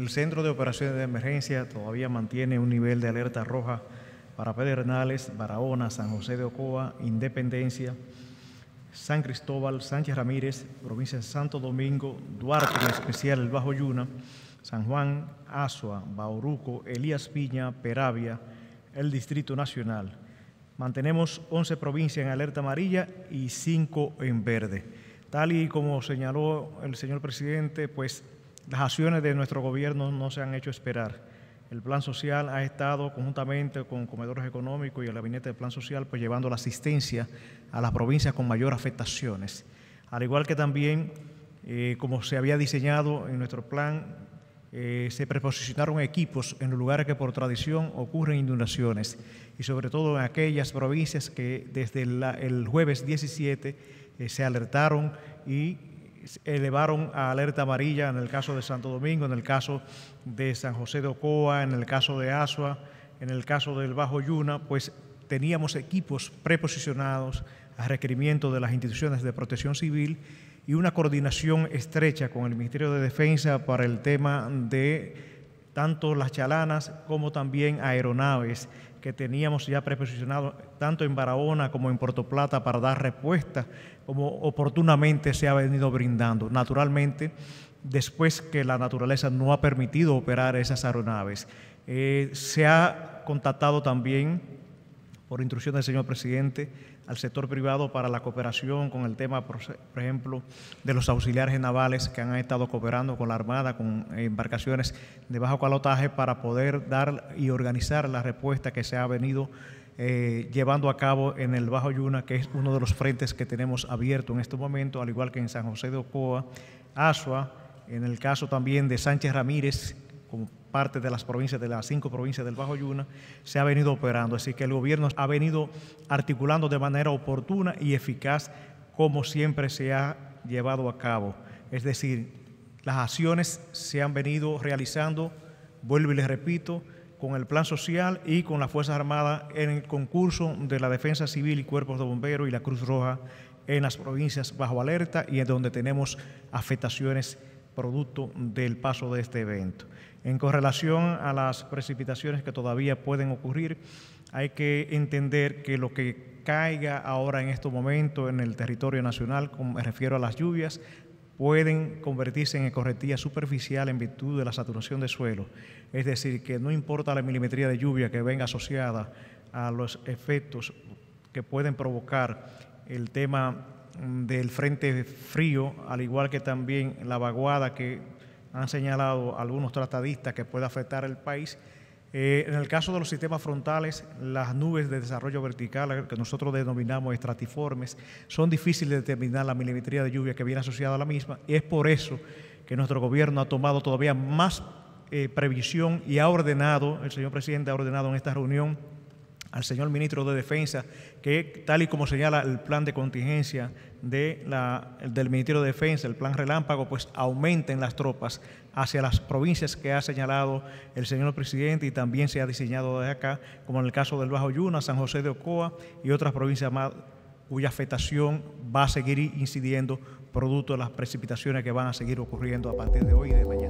El Centro de Operaciones de Emergencia todavía mantiene un nivel de alerta roja para Pedernales, Barahona, San José de Ocoa, Independencia, San Cristóbal, Sánchez Ramírez, provincia de Santo Domingo, Duarte, en especial el Bajo Yuna, San Juan, Azua, Bauruco, Elías Piña, Peravia, el Distrito Nacional. Mantenemos 11 provincias en alerta amarilla y 5 en verde. Tal y como señaló el señor presidente, pues las acciones de nuestro gobierno no se han hecho esperar. El plan social ha estado conjuntamente con comedores económicos y el gabinete del plan social pues llevando la asistencia a las provincias con mayor afectaciones. Al igual que también, eh, como se había diseñado en nuestro plan, eh, se preposicionaron equipos en los lugares que por tradición ocurren inundaciones y sobre todo en aquellas provincias que desde el jueves 17 eh, se alertaron y elevaron a alerta amarilla en el caso de Santo Domingo, en el caso de San José de Ocoa, en el caso de Asua, en el caso del Bajo Yuna, pues teníamos equipos preposicionados a requerimiento de las instituciones de protección civil y una coordinación estrecha con el Ministerio de Defensa para el tema de tanto las chalanas como también aeronaves que teníamos ya preposicionado tanto en Barahona como en Puerto Plata para dar respuesta, como oportunamente se ha venido brindando. Naturalmente, después que la naturaleza no ha permitido operar esas aeronaves, eh, se ha contactado también por instrucción del señor presidente, al sector privado para la cooperación con el tema, por, ejemplo, de los auxiliares navales que han estado cooperando con la Armada, con embarcaciones de bajo calotaje, para poder dar y organizar la respuesta que se ha venido eh, llevando a cabo en el Bajo Yuna, que es uno de los frentes que tenemos abierto en este momento, al igual que en San José de Ocoa, Asua, en el caso también de Sánchez Ramírez, como parte de las provincias, de las cinco provincias del Bajo Yuna, se ha venido operando. Así que el gobierno ha venido articulando de manera oportuna y eficaz como siempre se ha llevado a cabo. Es decir, las acciones se han venido realizando, vuelvo y les repito, con el plan social y con las Fuerzas Armadas en el concurso de la Defensa Civil y Cuerpos de Bomberos y la Cruz Roja en las provincias bajo alerta y en donde tenemos afectaciones producto del paso de este evento. En correlación a las precipitaciones que todavía pueden ocurrir, hay que entender que lo que caiga ahora en este momento en el territorio nacional, como me refiero a las lluvias, pueden convertirse en escorrentía superficial en virtud de la saturación de suelo. Es decir, que no importa la milimetría de lluvia que venga asociada a los efectos que pueden provocar el tema del Frente Frío, al igual que también la vaguada que han señalado algunos tratadistas que puede afectar el país. Eh, en el caso de los sistemas frontales, las nubes de desarrollo vertical, que nosotros denominamos estratiformes, son difíciles de determinar la milimetría de lluvia que viene asociada a la misma, y es por eso que nuestro gobierno ha tomado todavía más eh, previsión y ha ordenado, el señor presidente ha ordenado en esta reunión, al señor ministro de Defensa, que tal y como señala el plan de contingencia del Ministerio de Defensa, el plan relámpago, pues aumenten las tropas hacia las provincias que ha señalado el señor presidente y también se ha diseñado desde acá, como en el caso del Bajo Yuna, San José de Ocoa y otras provincias más cuya afectación va a seguir incidiendo producto de las precipitaciones que van a seguir ocurriendo a partir de hoy y de mañana.